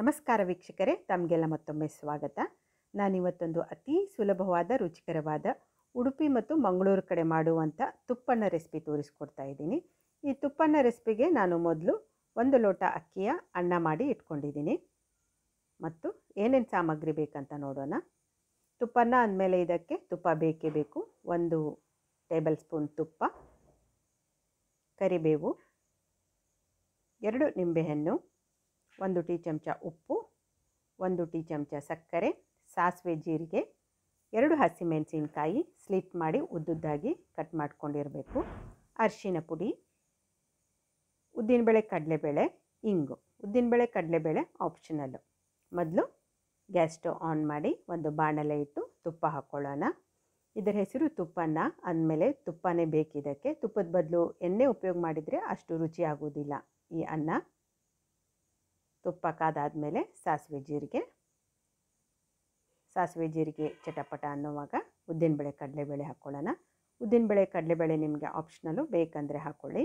ನಮಸ್ಕಾರ ವೀಕ್ಷಕರೇ ತಮಗೆಲ್ಲ ಮತ್ತೊಮ್ಮೆ ಸ್ವಾಗತ ನಾನಿವತ್ತೊಂದು ಅತಿ ಸುಲಭವಾದ ರುಚಿಕರವಾದ ಉಡುಪಿ ಮತ್ತು ಮಂಗಳೂರು ಕಡೆ ಮಾಡುವಂಥ ತುಪ್ಪನ್ನ ರೆಸಿಪಿ ತೋರಿಸ್ಕೊಡ್ತಾ ಇದ್ದೀನಿ ಈ ತುಪ್ಪನ್ನ ರೆಸಿಪಿಗೆ ನಾನು ಮೊದಲು ಒಂದು ಲೋಟ ಅಕ್ಕಿಯ ಅನ್ನ ಮಾಡಿ ಇಟ್ಕೊಂಡಿದ್ದೀನಿ ಮತ್ತು ಏನೇನು ಸಾಮಗ್ರಿ ಬೇಕಂತ ನೋಡೋಣ ತುಪ್ಪನ್ನ ಅಂದಮೇಲೆ ಇದಕ್ಕೆ ತುಪ್ಪ ಬೇಕೇ ಬೇಕು ಒಂದು ಟೇಬಲ್ ಸ್ಪೂನ್ ತುಪ್ಪ ಕರಿಬೇವು ಎರಡು ನಿಂಬೆಹಣ್ಣು ಒಂದು ಟೀ ಚಮಚ ಉಪ್ಪು ಒಂದು ಟೀ ಚಮಚ ಸಕ್ಕರೆ ಸಾಸಿವೆ ಜೀರಿಗೆ ಎರಡು ಹಸಿಮೆಣಸಿನಕಾಯಿ ಸ್ಲಿಟ್ ಮಾಡಿ ಉದ್ದುದ್ದಾಗಿ ಕಟ್ ಮಾಡ್ಕೊಂಡಿರಬೇಕು ಅರಿಶಿನ ಪುಡಿ ಉದ್ದಿನಬೇಳೆ ಕಡಲೆಬೇಳೆ ಇಂಗು ಉದ್ದಿನಬೇಳೆ ಕಡಲೆಬೇಳೆ ಆಪ್ಷನಲ್ಲು ಮೊದಲು ಗ್ಯಾಸ್ ಸ್ಟವ್ ಆನ್ ಮಾಡಿ ಒಂದು ಬಾಣಲೆ ಇಟ್ಟು ತುಪ್ಪ ಹಾಕ್ಕೊಳ್ಳೋಣ ಇದರ ಹೆಸರು ತುಪ್ಪನ ಅಂದಮೇಲೆ ತುಪ್ಪನೇ ಬೇಕಿದ್ದಕ್ಕೆ ತುಪ್ಪದ ಬದಲು ಎಣ್ಣೆ ಉಪಯೋಗ ಮಾಡಿದರೆ ಅಷ್ಟು ರುಚಿಯಾಗುವುದಿಲ್ಲ ಈ ಅನ್ನ ತುಪ್ಪ ಕಾದಾದಮೇಲೆ ಸಾಸಿವೆ ಜೀರಿಗೆ ಸಾಸಿವೆ ಜೀರಿಗೆ ಚಟಪಟ ಅನ್ನುವಾಗ ಉದ್ದಿನಬೇಳೆ ಕಡಲೆಬೇಳೆ ಹಾಕ್ಕೊಳ್ಳೋಣ ಉದ್ದಿನಬೇಳೆ ಕಡಲೆಬೇಳೆ ನಿಮಗೆ ಆಪ್ಷನಲ್ಲು ಬೇಕಂದರೆ ಹಾಕ್ಕೊಳ್ಳಿ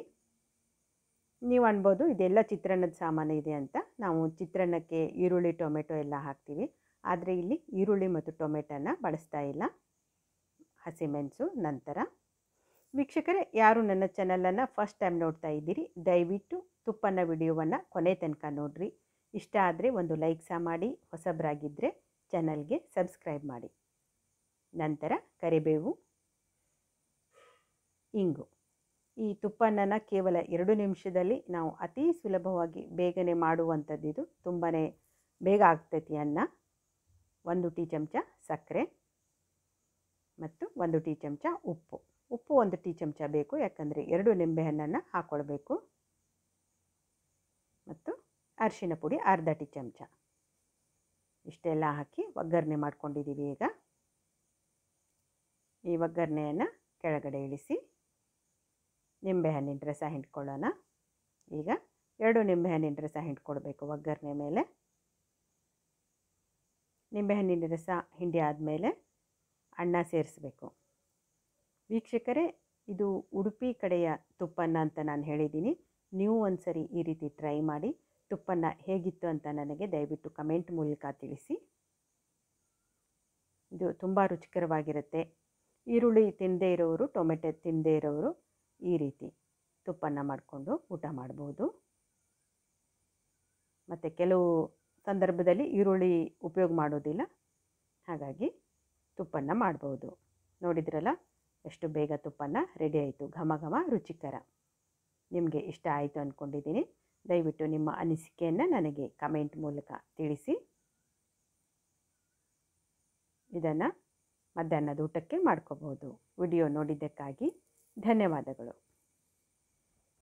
ನೀವು ಅನ್ಬೋದು ಇದೆಲ್ಲ ಚಿತ್ರಾನ್ನದ ಸಾಮಾನು ಇದೆ ಅಂತ ನಾವು ಚಿತ್ರಾನ್ನಕ್ಕೆ ಈರುಳ್ಳಿ ಟೊಮೆಟೊ ಎಲ್ಲ ಹಾಕ್ತೀವಿ ಆದರೆ ಇಲ್ಲಿ ಈರುಳ್ಳಿ ಮತ್ತು ಟೊಮೆಟೊನ ಬಳಸ್ತಾ ಇಲ್ಲ ಹಸಿಮೆಣಸು ನಂತರ ವೀಕ್ಷಕರೇ ಯಾರು ನನ್ನ ಚಾನಲನ್ನು ಫಸ್ಟ್ ಟೈಮ್ ನೋಡ್ತಾ ಇದ್ದೀರಿ ದಯವಿಟ್ಟು ತುಪ್ಪನ ವಿಡಿಯೋವನ್ನು ಕೊನೆ ತನಕ ನೋಡಿರಿ ಇಷ್ಟ ಆದರೆ ಒಂದು ಲೈಕ್ ಸಹ ಮಾಡಿ ಹೊಸಬ್ರಾಗಿದ್ದರೆ ಚಾನಲ್ಗೆ ಸಬ್ಸ್ಕ್ರೈಬ್ ಮಾಡಿ ನಂತರ ಕರಿಬೇವು ಇಂಗು ಈ ತುಪ್ಪನ್ನ ಕೇವಲ ಎರಡು ನಿಮಿಷದಲ್ಲಿ ನಾವು ಅತಿ ಸುಲಭವಾಗಿ ಬೇಗನೆ ಮಾಡುವಂಥದ್ದಿದು ತುಂಬಾ ಬೇಗ ಆಗ್ತೈತಿ ಅನ್ನ ಒಂದು ಟೀ ಚಮಚ ಸಕ್ಕರೆ ಮತ್ತು ಒಂದು ಟೀ ಚಮಚ ಉಪ್ಪು ಉಪ್ಪು ಒಂದು ಟೀ ಚಮಚ ಬೇಕು ಯಾಕಂದರೆ ಎರಡು ನಿಂಬೆಹಣ್ಣನ್ನು ಹಾಕ್ಕೊಳ್ಬೇಕು ಮತ್ತು ಅರಿಶಿನ ಪುಡಿ ಅರ್ಧ ಟಿ ಚಮಚ ಇಷ್ಟೆಲ್ಲ ಹಾಕಿ ಒಗ್ಗರಣೆ ಮಾಡ್ಕೊಂಡಿದ್ದೀವಿ ಈಗ ಈ ಒಗ್ಗರಣೆಯನ್ನು ಕೆಳಗಡೆ ಇಳಿಸಿ ನಿಂಬೆಹಣ್ಣಿನ ರಸ ಹಿಂಡ್ಕೊಳ್ಳೋಣ ಈಗ ಎರಡು ನಿಂಬೆಹಣ್ಣಿನ ರಸ ಹಿಂಡ್ಕೊಳ್ಬೇಕು ಒಗ್ಗರಣೆ ಮೇಲೆ ನಿಂಬೆಹಣ್ಣಿನ ರಸ ಹಿಂಡಿ ಆದಮೇಲೆ ಅಣ್ಣ ಸೇರಿಸಬೇಕು ವೀಕ್ಷಕರೇ ಇದು ಉಡುಪಿ ಕಡೆಯ ತುಪ್ಪನ್ನ ಅಂತ ನಾನು ಹೇಳಿದ್ದೀನಿ ನೀವು ಒಂದು ಸರಿ ಈ ರೀತಿ ಟ್ರೈ ಮಾಡಿ ತುಪ್ಪನ್ನು ಹೇಗಿತ್ತು ಅಂತ ನನಗೆ ದಯವಿಟ್ಟು ಕಮೆಂಟ್ ಮೂಲಕ ತಿಳಿಸಿ ಇದು ತುಂಬ ರುಚಿಕರವಾಗಿರುತ್ತೆ ಈರುಳ್ಳಿ ತಿನ್ನದೇ ಇರೋರು ಟೊಮೆಟೊ ತಿನ್ನದೇ ಇರೋರು ಈ ರೀತಿ ತುಪ್ಪನ್ನು ಮಾಡಿಕೊಂಡು ಊಟ ಮಾಡ್ಬೋದು ಮತ್ತು ಕೆಲವು ಸಂದರ್ಭದಲ್ಲಿ ಈರುಳ್ಳಿ ಉಪಯೋಗ ಮಾಡೋದಿಲ್ಲ ಹಾಗಾಗಿ ತುಪ್ಪನ್ನು ಮಾಡ್ಬೋದು ನೋಡಿದ್ರಲ್ಲ ಎಷ್ಟು ಬೇಗ ತುಪ್ಪನ್ನು ರೆಡಿ ಆಯಿತು ಘಮ ಘಮ ರುಚಿಕರ ನಿಮಗೆ ಇಷ್ಟ ಆಯಿತು ಅಂದ್ಕೊಂಡಿದ್ದೀನಿ ದಯವಿಟ್ಟು ನಿಮ್ಮ ಅನಿಸಿಕೆಯನ್ನು ನನಗೆ ಕಮೆಂಟ್ ಮೂಲಕ ತಿಳಿಸಿ ಇದನ್ನು ಮಧ್ಯಾಹ್ನದ ಊಟಕ್ಕೆ ಮಾಡ್ಕೋಬೋದು ವಿಡಿಯೋ ನೋಡಿದ್ದಕ್ಕಾಗಿ ಧನ್ಯವಾದಗಳು